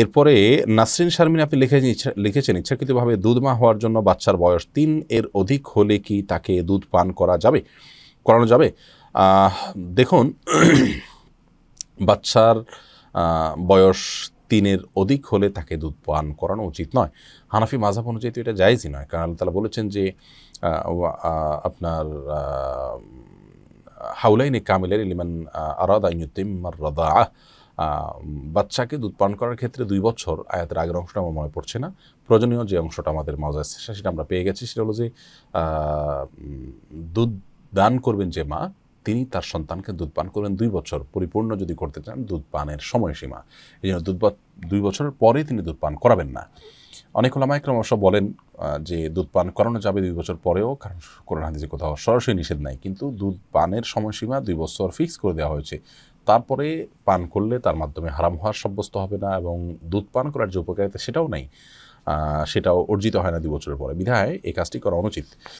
এরপরে নাসরিন শারমিন আপনি লিখে লিখেছেন ইচ্ছাকৃতভাবে মা হওয়ার জন্য বাচ্চার বয়স তিন এর অধিক হলে কি তাকে দুধ পান করা যাবে করানো যাবে দেখুন বাচ্চার বয়স তিনের অধিক হলে তাকে দুধ পান করানো উচিত নয় হানাফি মাঝাব অনুযায়ী তো এটা জায়জই নয় কারণ আল্লাহ তালা বলেছেন যে আপনার হাউলাইনে কামিলের ইলিমান আরাদ ইউতিম্মার রদা বাচ্চাকে দুধ পান করার ক্ষেত্রে দুই বছর আয়াতের আগের অংশটা আমার মনে পড়ছে না প্রয়োজনীয় যে অংশটা আমাদের মজা আসছে সেটা আমরা পেয়ে গেছি সেটা হলো যে দুধ দান করবেন যে মা তিনি তার সন্তানকে দুধ পান করবেন দুই বছর পরিপূর্ণ যদি করতে চান দুধ পানের সময়সীমা এই জন্য দুধ দুই বছরের পরে তিনি দুধ পান করাবেন না অনেক ওলামায় ক্রমশ বলেন যে দুধ পান করানো যাবে দুই বছর পরেও কারণ কোরআন হাদিসে কোথাও সরাসরি নিষেধ নাই কিন্তু দুধ পানের সময়সীমা দুই বছর ফিক্স করে দেওয়া হয়েছে তারপরে পান করলে তার মাধ্যমে হারাম হওয়ার সাব্যস্ত হবে না এবং দুধ পান করার যে উপকারিতা সেটাও নাই সেটাও অর্জিত হয় না দু বছরের পরে বিধায় এই কাজটি করা অনুচিত